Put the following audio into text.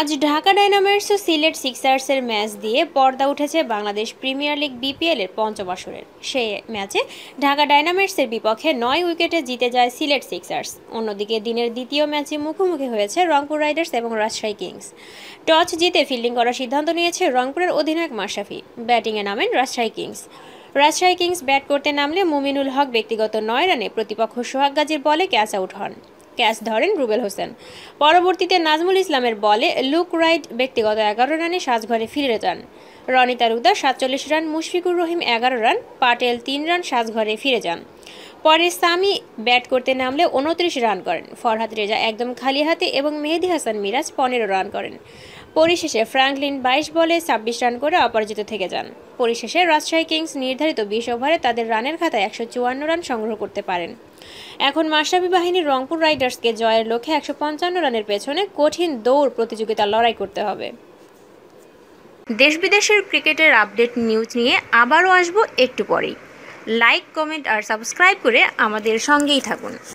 আজ ঢাকা ডাইনামার্স ও সিলেট সিক্সার্সের ম্যাচ দিয়ে পর্দা উঠেছে বাংলাদেশ প্রিমিয়ার লিগ বিপিএলের পঞ্চম আসরের সেই ম্যাচে ঢাকা ডাইনামার্সের বিপক্ষে নয় উইকেটে জিতে যায় সিলেট সিক্সার্স অন্যদিকে দিনের দ্বিতীয় ম্যাচে মুখোমুখি হয়েছে রংপুর রাইডার্স এবং রাজশাহী কিংস টস জিতে ফিল্ডিং করার সিদ্ধান্ত নিয়েছে রংপুরের অধিনায়ক মাশরাফি ব্যাটিংয়ে নামেন Rajshahi Kings Rajshahi Kings bat করতে নামলে মুমিনুল হক ব্যক্তিগত নয় রানে প্রতিপক্ষ সোহাগ গাজীর বলে ক্যাচ আউট হন ক্যাচ ধরেন রুবেল হোসেন পরবর্তীতে নাজমুল ইসলামের বলে লুক রাইট ব্যক্তিগত এগারো রানে সাজঘরে ফিরে যান রনিতা রুদা সাতচল্লিশ রান মুশফিকুর রহিম এগারো রান পাটেল তিন রান সাজঘরে ফিরে যান পরে সামি ব্যাট করতে নামলে উনত্রিশ রান করেন ফরহাদ রেজা একদম খালি হাতে এবং মেহেদি হাসান মিরাজ পনেরো রান করেন পরিশেষে ফ্রাঙ্কলিন বাইশ বলে ছাব্বিশ রান করে অপরাজিত থেকে যান পরিশেষে রাজশাহী কিংস নির্ধারিত বিশ ওভারে তাদের রানের খাতায় একশো চুয়ান্ন রান সংগ্রহ করতে পারেন এখন মাসাবি বাহিনীর রংপুর রাইডার্সকে জয়ের লক্ষ্যে একশো পঞ্চান্ন রানের পেছনে কঠিন দৌড় প্রতিযোগিতা লড়াই করতে হবে দেশ বিদেশের ক্রিকেটের আপডেট নিউজ নিয়ে আবারও আসবো একটু পরেই লাইক কমেন্ট আর সাবস্ক্রাইব করে আমাদের সঙ্গেই থাকুন